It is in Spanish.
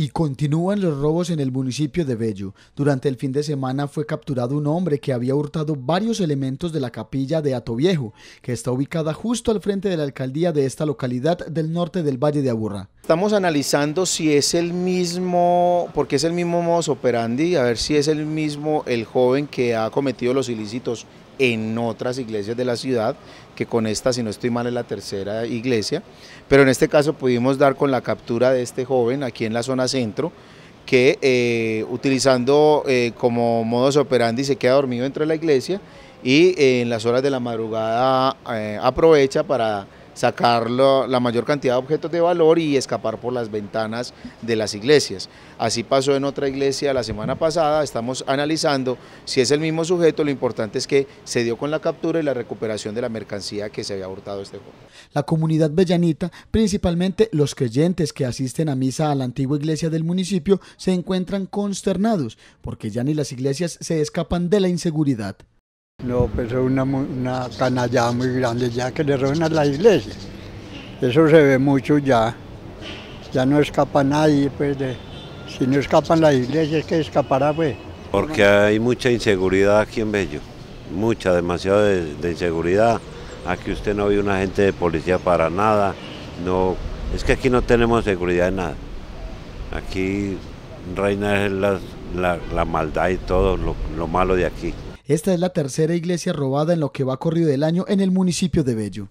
Y continúan los robos en el municipio de Bello. Durante el fin de semana fue capturado un hombre que había hurtado varios elementos de la capilla de Atoviejo, que está ubicada justo al frente de la alcaldía de esta localidad del norte del Valle de Aburrá. Estamos analizando si es el mismo, porque es el mismo modus operandi, a ver si es el mismo el joven que ha cometido los ilícitos en otras iglesias de la ciudad, que con esta, si no estoy mal, es la tercera iglesia. Pero en este caso pudimos dar con la captura de este joven aquí en la zona centro, que eh, utilizando eh, como modus operandi se queda dormido dentro de la iglesia y eh, en las horas de la madrugada aprovecha para sacar la mayor cantidad de objetos de valor y escapar por las ventanas de las iglesias. Así pasó en otra iglesia la semana pasada, estamos analizando si es el mismo sujeto, lo importante es que se dio con la captura y la recuperación de la mercancía que se había hurtado este jueves La comunidad bellanita, principalmente los creyentes que asisten a misa a la antigua iglesia del municipio, se encuentran consternados porque ya ni las iglesias se escapan de la inseguridad no, pues una, una canallada muy grande ya que le roban a la iglesia. Eso se ve mucho ya. Ya no escapa nadie, pues si no escapan las iglesias, que escapará pues? Porque hay mucha inseguridad aquí en Bello, mucha, demasiada de, inseguridad. Aquí usted no ve una agente de policía para nada, no, es que aquí no tenemos seguridad de nada. Aquí reina la, maldad y todo lo malo de aquí. Esta es la tercera iglesia robada en lo que va corrido del año en el municipio de Bello.